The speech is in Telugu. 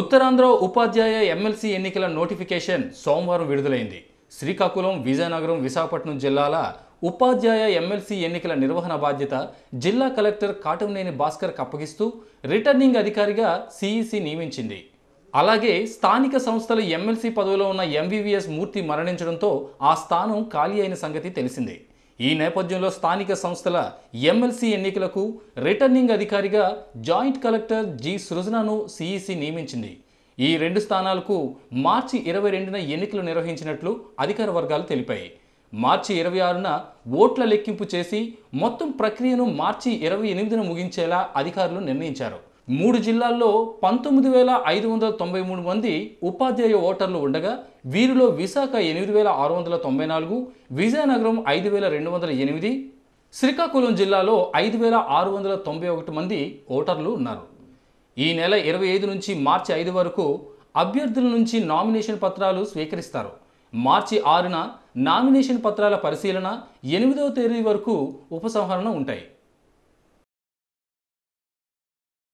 ఉత్తరాంధ్ర ఉపాధ్యాయ ఎమ్మెల్సీ ఎన్నికల నోటిఫికేషన్ సోమవారం విడుదలైంది శ్రీకాకుళం విజయనగరం విశాఖపట్నం జిల్లాల ఉపాధ్యాయ ఎమ్మెల్సీ ఎన్నికల నిర్వహణ బాధ్యత జిల్లా కలెక్టర్ కాటంనేని భాస్కర్ అప్పగిస్తూ రిటర్నింగ్ అధికారిగా సిఈసి నియమించింది అలాగే స్థానిక సంస్థల ఎమ్మెల్సీ పదవిలో ఉన్న ఎంవీవీఎస్ మూర్తి మరణించడంతో ఆ స్థానం ఖాళీ అయిన సంగతి తెలిసిందే ఈ నేపథ్యంలో స్థానిక సంస్థల ఎమ్మెల్సీ ఎన్నికలకు రిటర్నింగ్ అధికారిగా జాయింట్ కలెక్టర్ జి సృజనను సిఈసి నియమించింది ఈ రెండు స్థానాలకు మార్చి ఇరవై రెండున ఎన్నికలు నిర్వహించినట్లు అధికార వర్గాలు తెలిపాయి మార్చి ఇరవై ఆరున ఓట్ల లెక్కింపు చేసి మొత్తం ప్రక్రియను మార్చి ఇరవై ఎనిమిదిన ముగించేలా అధికారులు నిర్ణయించారు మూడు జిల్లాల్లో పంతొమ్మిది వేల ఐదు వందల తొంభై మూడు మంది ఉపాధ్యాయ ఓటర్లు ఉండగా వీరిలో విశాఖ ఎనిమిది వేల ఆరు వందల తొంభై నాలుగు విజయనగరం ఐదు వేల రెండు వందల ఎనిమిది శ్రీకాకుళం జిల్లాలో ఐదు వేల ఆరు వందల తొంభై ఒకటి మంది ఓటర్లు ఉన్నారు ఈ నెల ఇరవై ఐదు నుంచి మార్చి ఐదు వరకు అభ్యర్థుల నుంచి నామినేషన్ పత్రాలు స్వీకరిస్తారు మార్చి ఆరున నామినేషన్ పత్రాల పరిశీలన ఎనిమిదవ తేదీ వరకు ఉపసంహరణ ఉంటాయి